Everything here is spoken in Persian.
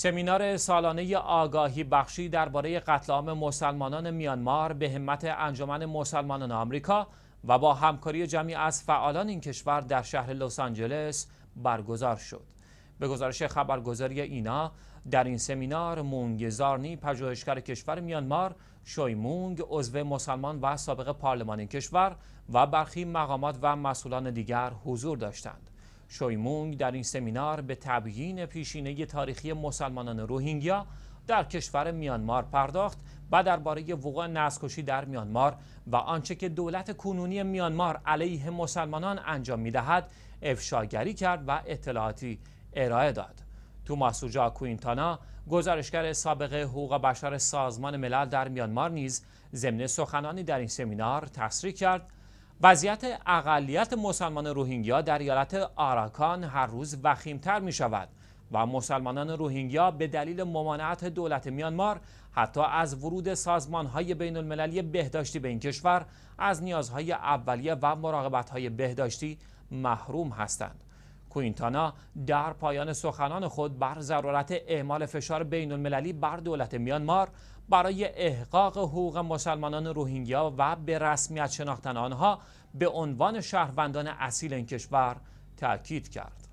سمینار سالانه آگاهی بخشی درباره قتل عام مسلمانان میانمار به همت انجمن مسلمانان آمریکا و با همکاری جمعی از فعالان این کشور در شهر لس آنجلس برگزار شد. به گزارش خبرگزاری اینا در این سمینار مونگ زارنی پژوهشگر کشور میانمار شوی مونگ عضو مسلمان و سابق پارلمان این کشور و برخی مقامات و مسئولان دیگر حضور داشتند. شویمونگ در این سمینار به تبیین پیشینه تاریخی مسلمانان روهینگیا در کشور میانمار پرداخت و درباره وقوع نسکشی در میانمار و آنچه که دولت کنونی میانمار علیه مسلمانان انجام میدهد افشاگری کرد و اطلاعاتی ارائه داد توماس اوجا کوینتانا گزارشگر سابق حقوق بشر سازمان ملل در میانمار نیز ضمن سخنانی در این سمینار تصریح کرد وضعیت اقلیت مسلمان روهینگیا در ایالت آراکان هر روز وخیمتر می شود و مسلمانان روهینگیا به دلیل ممانعت دولت میانمار حتی از ورود سازمان های بین المللی بهداشتی به این کشور از نیازهای اولیه و مراقبت های بهداشتی محروم هستند. کوینتانا در پایان سخنان خود بر ضرورت اعمال فشار بین المللی بر دولت میانمار برای احقاق حقوق مسلمانان روهینگیا و به رسمیت شناختن آنها به عنوان شهروندان اصیل این کشور تأکید کرد.